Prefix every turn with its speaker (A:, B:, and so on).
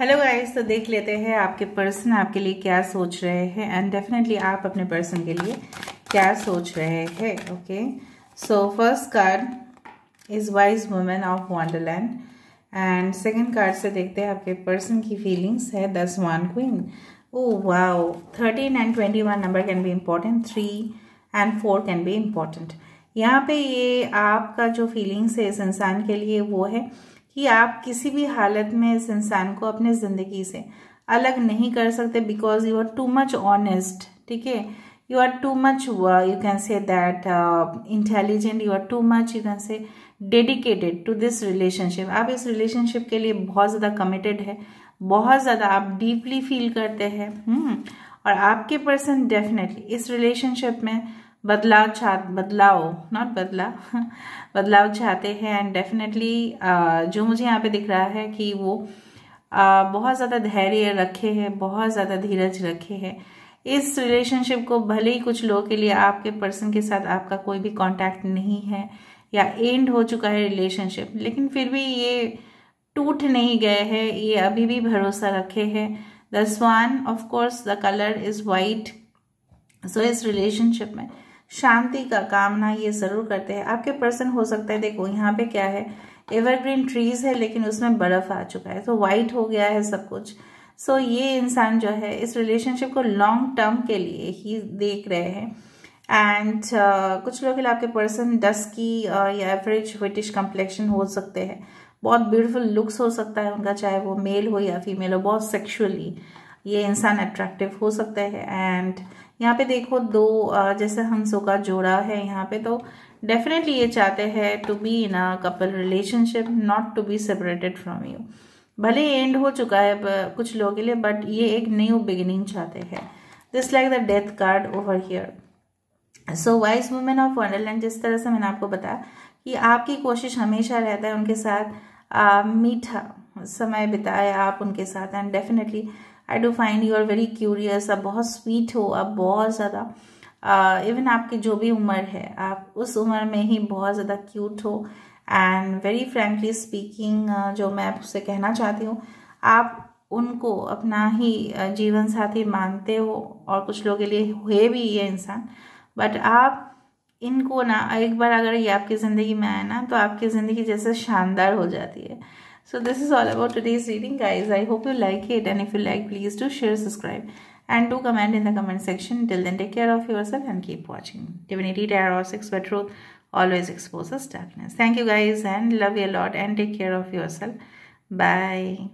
A: Hello guys तो देख लेते हैं आपके पर्सन आपके लिए क्या सोच रहे हैं एंड डेफिनेटली आप अपने पर्सन के लिए क्या सोच रहे हैं okay so first card is wise women of wonderland and second card से देखते हैं आपके पर्सन की फीलिंग्स है दस one queen oh wow thirteen and twenty one number can be important three and four can be important यहाँ पे ये आपका जो फीलिंग्स है इस इंसान के लिए वो है कि आप किसी भी हालत में इस इंसान को अपने ज़िंदगी से अलग नहीं कर सकते because you are too much honest ठीक है you are too much you can say that intelligent you are too much you can say dedicated to this relationship आप इस रिलेशनशिप के लिए बहुत ज़्यादा कमिटेड है बहुत ज़्यादा आप डीपली फील करते हैं हम्म, और आपके पर्सन डेफिनेटली इस रिलेशनशिप में बदलाव चाह बदलाव नॉट बदला बदलाव चाहते हैं एंड डेफिनेटली uh, जो मुझे यहाँ पे दिख रहा है कि वो आ, uh, बहुत ज़्यादा धैर्य रखे हैं बहुत ज़्यादा धीरज रखे हैं इस रिलेशनशिप को भले ही कुछ लोगों के लिए आपके पर्सन के साथ आपका कोई भी कांटेक्ट नहीं है या एंड हो चुका है रिलेशनशिप लेकिन फिर भी ये टूट नहीं गए हैं ये अभी भी भरोसा रखे है the swan of course the colour is white so इस रिलेशनशिप में शांति का कामना ये ज़रूर करते हैं आपके पर्सन हो सकता है देखो यहाँ पे क्या है एवरग्रीन ट्रीज है लेकिन उसमें बर्फ आ चुका है तो वाइट हो गया है सब कुछ सो so, ये इंसान जो है इस रिलेशनशिप को लॉन्ग टर्म के लिए ही देख रहे हैं एंड uh, कुछ लोग आपके पर्सन डस्की uh, या एवरेज वेटिश कम्प्लेक्शन हो सकते हैं बहुत ब्यूटिफुल लुक्स हो सकता है उनका चाहे वो मेल हो या फीमेल हो बहुत सेक्शुअली ये इंसान अट्रैक्टिव हो सकता है एंड यहाँ पे देखो दो जैसे हमसों का जोड़ा है यहाँ पे तो डेफिनेटली ये चाहते हैं to be in a couple relationship not to be separated from you भले एंड हो चुका है कुछ लोगों के लिए बट ये एक न्यू बिगिनिंग चाहते हैं this like the death card over here so wise women of wonderland जिस तरह से मैंने आपको बताया कि आपकी कोशिश हमेशा रहता है उनके साथ आ, मीठा समय बिताया आप उनके साथ and definitely I do find you are very curious आप बहुत स्वीट हो आप बहुत ज़्यादा इवन uh, आपकी जो भी उम्र है आप उस उम्र में ही बहुत ज़्यादा क्यूट हो एंड वेरी फ्रेंकली स्पीकिंग जो मैं आपसे कहना चाहती हूँ आप उनको अपना ही जीवन साथी मानते हो और कुछ लोगों के लिए हुए भी ये इंसान बट आप इनको ना एक बार अगर ये आपकी ज़िंदगी में आए ना तो आपकी ज़िंदगी जैसे शानदार हो जाती है So this is all about today's reading guys. I hope you like it and if you like please do share, subscribe and do comment in the comment section. Till then take care of yourself and keep watching. Divinity Tarot 6 but truth always exposes darkness. Thank you guys and love you a lot and take care of yourself. Bye.